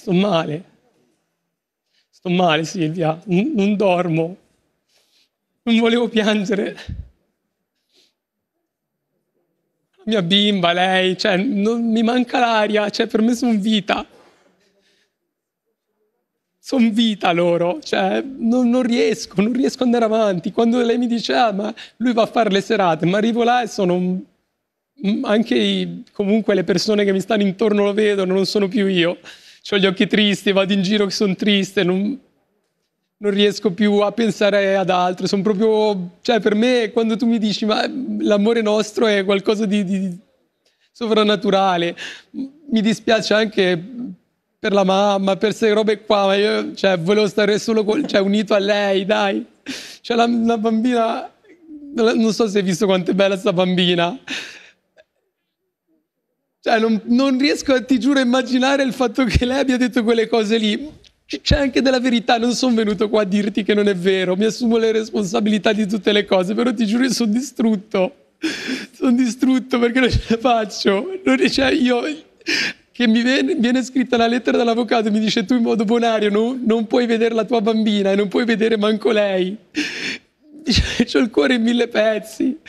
Sto male. Sto male, Silvia. N- non dormo. Non volevo piangere. La mia bimba, lei, cioè, non, mi manca l'aria, cioè, per me sono vita. Sono vita loro, cioè, non, non, riesco, non riesco ad andare avanti. Quando lei mi dice, ah, ma lui va a fare le serate, ma arrivo là e sono un mm, anche i, comunque le persone che mi stanno intorno lo vedono, non sono più io ho gli occhi tristi, vado in giro che sono triste, non, non, riesco più a pensare ad altro. Sono proprio, cioè per me quando tu mi dici ma l'amore nostro è qualcosa di, di sovrannaturale, mi dispiace anche per la mamma, per queste robe qua, ma io cioè, volevo stare solo con, cioè, unito a lei, dai. Cioè la, la bambina, non so se hai visto quanto è bella sta bambina. Cioè, non, non riesco, ti giuro, a immaginare il fatto che lei abbia detto quelle cose lì. C'è anche della verità, non sono venuto qua a dirti che non è vero, mi assumo le responsabilità di tutte le cose, però ti giuro, che sono distrutto. Sono distrutto perché non ce la faccio. Non, cioè, io che mi viene, viene, scritta una lettera dall'avvocato e mi dice tu in modo bonario non, non puoi vedere la tua bambina e non puoi vedere manco lei. Cioè, ho il cuore in mille pezzi.